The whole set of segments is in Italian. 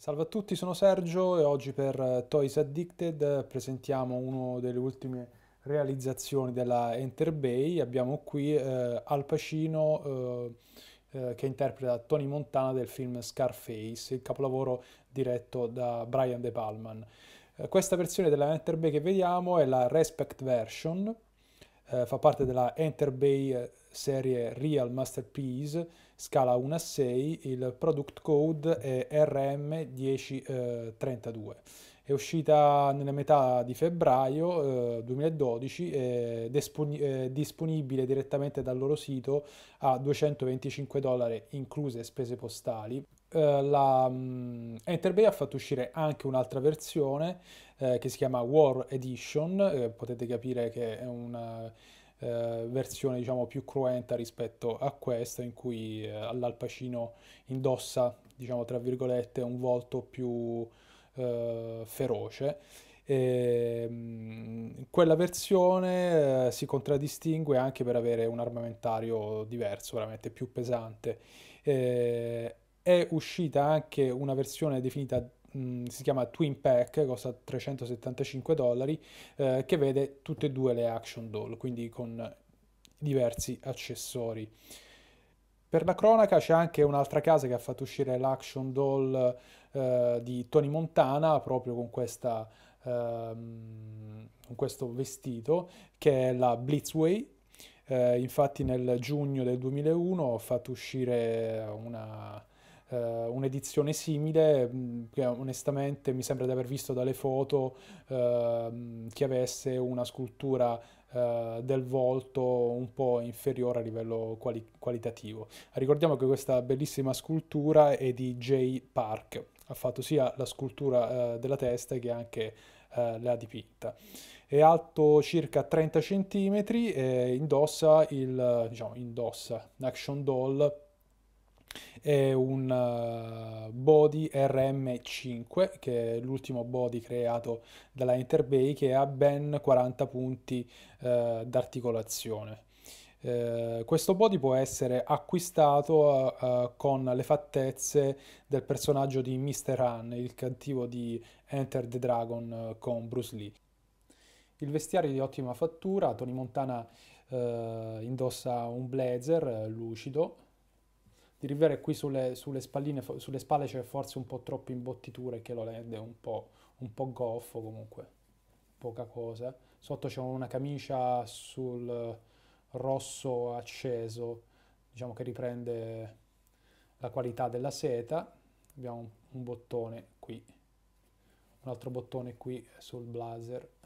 Salve a tutti, sono Sergio e oggi per eh, Toys Addicted presentiamo una delle ultime realizzazioni della Enter Bay. Abbiamo qui eh, Al Pacino eh, eh, che interpreta Tony Montana del film Scarface, il capolavoro diretto da Brian De Palman. Eh, questa versione della Enter Bay che vediamo è la Respect Version, eh, fa parte della Enter Bay serie Real Masterpiece scala 1 a 6, il product code è RM1032. Eh, è uscita nella metà di febbraio eh, 2012 ed è disponibile direttamente dal loro sito a 225 dollari incluse spese postali. Uh, la um, mm, Enterbay ha fatto uscire anche un'altra versione eh, che si chiama War Edition, eh, potete capire che è una eh, versione diciamo più cruenta rispetto a questa in cui eh, all'Al indossa diciamo tra virgolette un volto più eh, feroce e, ehm, quella versione eh, si contraddistingue anche per avere un armamentario diverso, veramente più pesante. E, eh, è uscita anche una versione definita Mm, si chiama Twin Pack, costa 375 dollari, eh, che vede tutte e due le action doll, quindi con diversi accessori. Per la cronaca c'è anche un'altra casa che ha fatto uscire l'action doll eh, di Tony Montana proprio con, questa, ehm, con questo vestito che è la Blitzway. Eh, infatti nel giugno del 2001 ho fatto uscire una, Uh, un'edizione simile mm, che onestamente mi sembra di aver visto dalle foto uh, che avesse una scultura uh, del volto un po' inferiore a livello quali- qualitativo. Ricordiamo che questa bellissima scultura è di Jay Park, ha fatto sia la scultura eh, della testa che anche la dipinta. È alto circa 30 cm e indossa il diciamo, indossa, action doll è un eh, body RM5 che è l'ultimo body creato dalla Interbay che ha ben 40 punti eh, d'articolazione. Eh, questo body può essere acquistato eh, eh con le fattezze del personaggio di Mr. Han, il cattivo di Enter the Dragon eh, con Bruce Lee. Il vestiario è di ottima fattura, Tony Montana indossa un blazer lucido, di Rivera qui sulle, sulle, spalline, sulle spalle c'è forse un po' troppe imbottiture che lo rende un po', un po goffo comunque, poca cosa. Sotto c'è una camicia sul rosso acceso, diciamo che riprende la qualità della seta. Abbiamo un bottone qui, un altro bottone qui sul blazer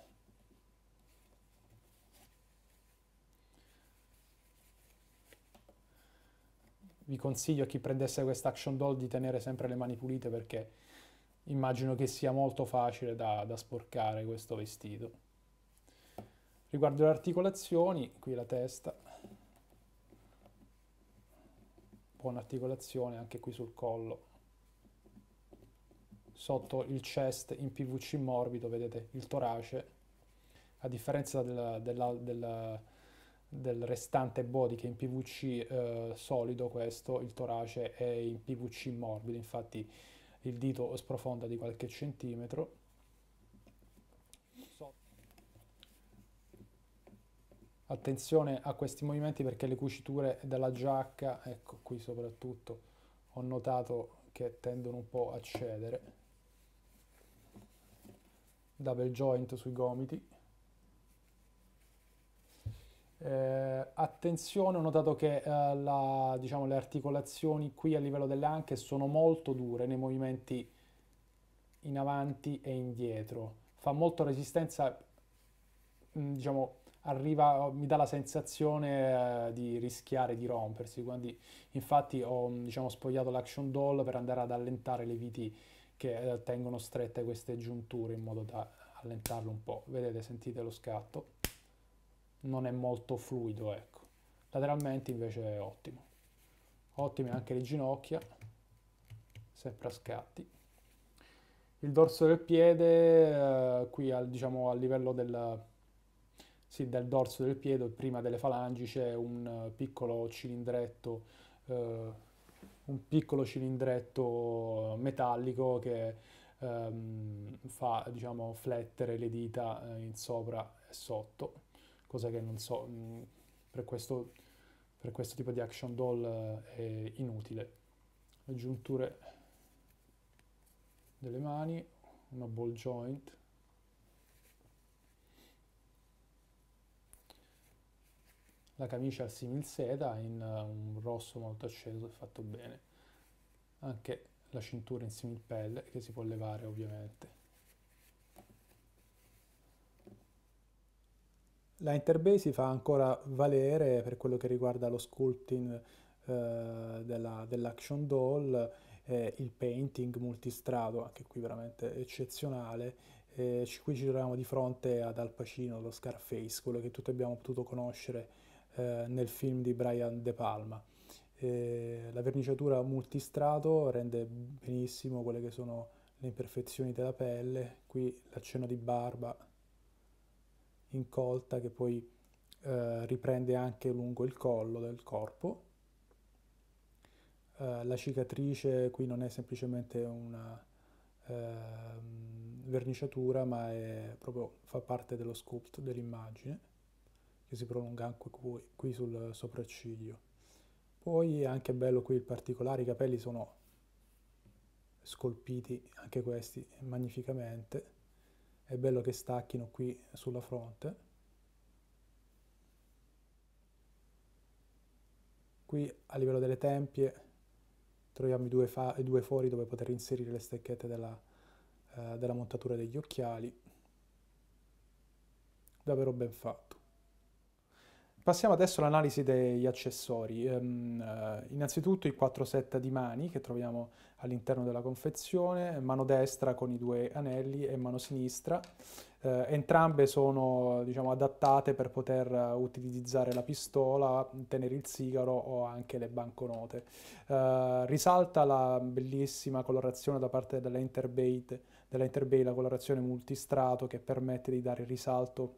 vi consiglio a chi prendesse questa action doll di tenere sempre le mani pulite perché immagino che sia molto facile da, da sporcare questo vestito. Riguardo le articolazioni, qui la testa, buona articolazione anche qui sul collo. Sotto il chest in PVC morbido vedete il torace, a differenza della, della, della del restante body che è in PVC eh, solido questo, il torace è in PVC morbido, infatti il dito sprofonda di qualche centimetro. Attenzione a questi movimenti perché le cuciture della giacca, ecco qui soprattutto, ho notato che tendono un po' a cedere. Double joint sui gomiti. Eh, attenzione, ho notato che eh, la, diciamo, le articolazioni qui a livello delle anche sono molto dure nei movimenti in avanti e indietro. Fa molto resistenza, mh, mm, diciamo, arriva, oh, mi dà la sensazione eh, di rischiare di rompersi. Quindi, infatti ho mm, diciamo, spogliato l'action doll per andare ad allentare le viti che eh, tengono strette queste giunture in modo da allentarlo un po'. Vedete, sentite lo scatto non è molto fluido, ecco. Lateralmente invece è ottimo. Ottime anche le ginocchia, sempre a scatti. Il dorso del piede, eh, qui al, diciamo, a livello del, sì, del dorso del piede, prima delle falangi, c'è un eh, piccolo cilindretto, eh, un piccolo cilindretto metallico che ehm, fa diciamo, flettere le dita eh, in sopra e sotto cosa che non so, mm, per, questo, per questo, tipo di action doll eh, è inutile. Le giunture delle mani, una ball joint. La camicia al simil seta in eh, un rosso molto acceso e fatto bene. Anche la cintura in simil pelle che si può levare ovviamente. la interbase fa ancora valere per quello che riguarda lo sculpting eh, della, dell'Action Doll, eh, il painting multistrato, anche qui veramente eccezionale. Eh, qui ci troviamo di fronte ad Al Pacino, lo Scarface, quello che tutti abbiamo potuto conoscere eh, nel film di Brian De Palma. la verniciatura multistrato rende benissimo quelle che sono le imperfezioni della pelle, qui l'accenno di barba incolta che poi eh, riprende anche lungo il collo del corpo. Eh, la cicatrice qui non è semplicemente una ehm, verniciatura ma è proprio, fa parte dello sculpt dell'immagine che si prolunga anche qui, qui sul sopracciglio. Poi è anche bello qui il particolare, i capelli sono scolpiti anche questi magnificamente è bello che stacchino qui sulla fronte. Qui a livello delle tempie troviamo i due, i due fori dove poter inserire le stecchette della, eh, della montatura degli occhiali. Davvero ben fatto. Passiamo adesso all'analisi degli accessori. Um, uh, innanzitutto i quattro set di mani che troviamo all'interno della confezione, mano destra con i due anelli e mano sinistra. Uh, entrambe sono diciamo, adattate per poter utilizzare la pistola, tenere il sigaro o anche le banconote. Uh, risalta la bellissima colorazione da parte della Interbay, della Interbay, la colorazione multistrato che permette di dare risalto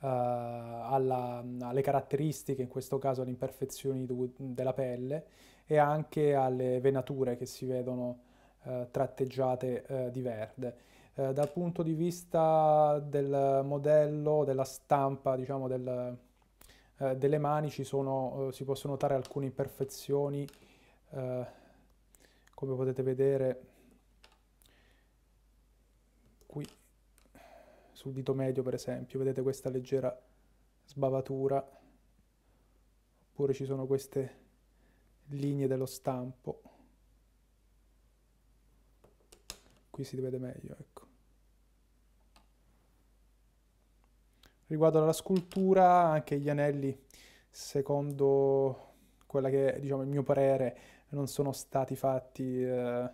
eh, alla, alle caratteristiche, in questo caso alle imperfezioni della pelle e anche alle venature che si vedono eh, tratteggiate eh, di verde. dal punto di vista del modello, della stampa, diciamo del, delle mani ci sono, si possono notare alcune imperfezioni Uh, come potete vedere qui sul dito medio per esempio, vedete questa leggera sbavatura, oppure ci sono queste linee dello stampo. Qui si vede meglio, ecco. Riguardo alla scultura, anche gli anelli, secondo quella che è diciamo, il mio parere, non sono stati fatti... Eh,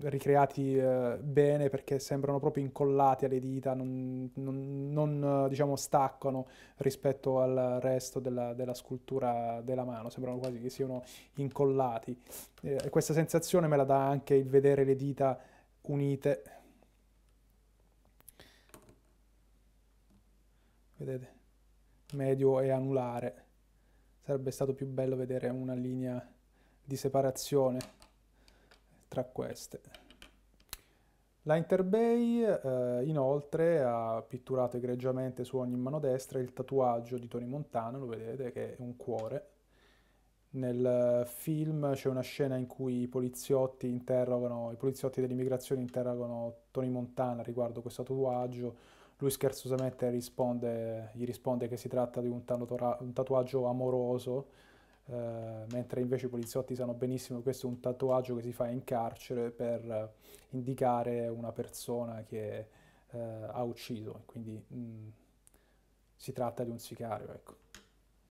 ricreati eh, bene perché sembrano proprio incollati alle dita, non, non, non eh, diciamo, staccano rispetto al resto della, della, scultura della mano, sembrano quasi che siano incollati. Eh, questa sensazione me la dà anche il vedere le dita unite. Vedete? Medio e anulare. Sarebbe stato più bello vedere una linea di separazione tra queste. La Interbay eh, inoltre ha pitturato egregiamente su ogni mano destra il tatuaggio di Tony Montana, lo vedete che è un cuore. Nel film c'è una scena in cui i poliziotti, interrogano, i poliziotti dell'immigrazione interrogano Tony Montana riguardo questo tatuaggio, lui scherzosamente risponde, gli risponde che si tratta di un, un tatuaggio amoroso, eh, mentre invece i poliziotti sanno benissimo che questo è un tatuaggio che si fa in carcere per uh, indicare una persona che uh, ha ucciso, quindi mh, mm, si tratta di un sicario, ecco.